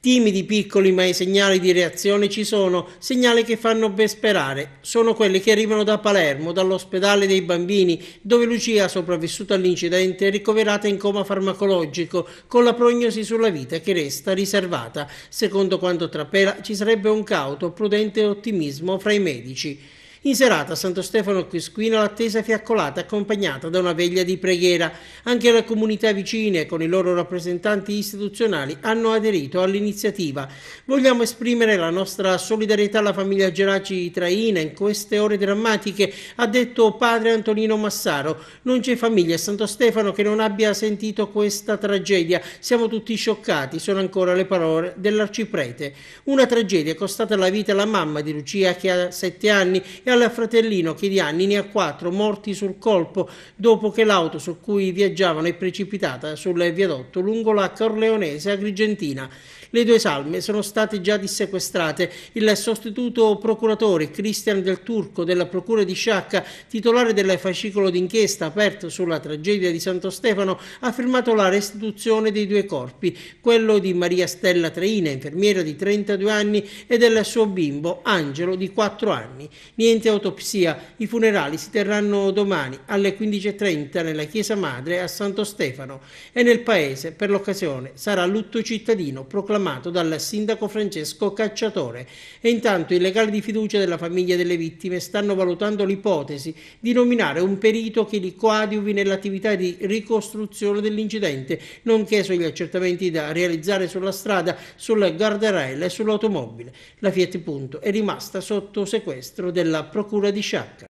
Timidi piccoli ma i segnali di reazione ci sono, segnali che fanno ben sperare. Sono quelli che arrivano da Palermo, dall'ospedale dei bambini, dove Lucia, sopravvissuta all'incidente, è ricoverata in coma farmacologico, con la prognosi sulla vita che resta riservata. Secondo quanto trapela ci sarebbe un cauto, prudente ottimismo fra i medici. In serata Santo Stefano Quisquino l'attesa fiaccolata accompagnata da una veglia di preghiera. Anche le comunità vicine con i loro rappresentanti istituzionali hanno aderito all'iniziativa. Vogliamo esprimere la nostra solidarietà alla famiglia Geraci Traina in queste ore drammatiche, ha detto padre Antonino Massaro. Non c'è famiglia a Santo Stefano che non abbia sentito questa tragedia. Siamo tutti scioccati, sono ancora le parole dell'arciprete. Una tragedia costata la vita alla mamma di Lucia che ha sette anni e al fratellino che di anni ne ha quattro morti sul colpo dopo che l'auto su cui viaggiavano è precipitata sul viadotto lungo la Corleonese Agrigentina. Le due salme sono state già dissequestrate. Il sostituto procuratore Cristian Del Turco della Procura di Sciacca, titolare del fascicolo d'inchiesta aperto sulla tragedia di Santo Stefano, ha firmato la restituzione dei due corpi, quello di Maria Stella Traina, infermiera di 32 anni, e del suo bimbo Angelo di 4 anni. Niente senza autopsia. I funerali si terranno domani alle 15.30 nella Chiesa Madre a Santo Stefano e nel paese per l'occasione sarà lutto cittadino proclamato dal sindaco Francesco Cacciatore. E intanto i legali di fiducia della famiglia delle vittime stanno valutando l'ipotesi di nominare un perito che li coadiuvi nell'attività di ricostruzione dell'incidente, nonché sugli accertamenti da realizzare sulla strada, sul guardrail e sull'automobile. La Fiat Punto è rimasta sotto sequestro della procura di Sciacca.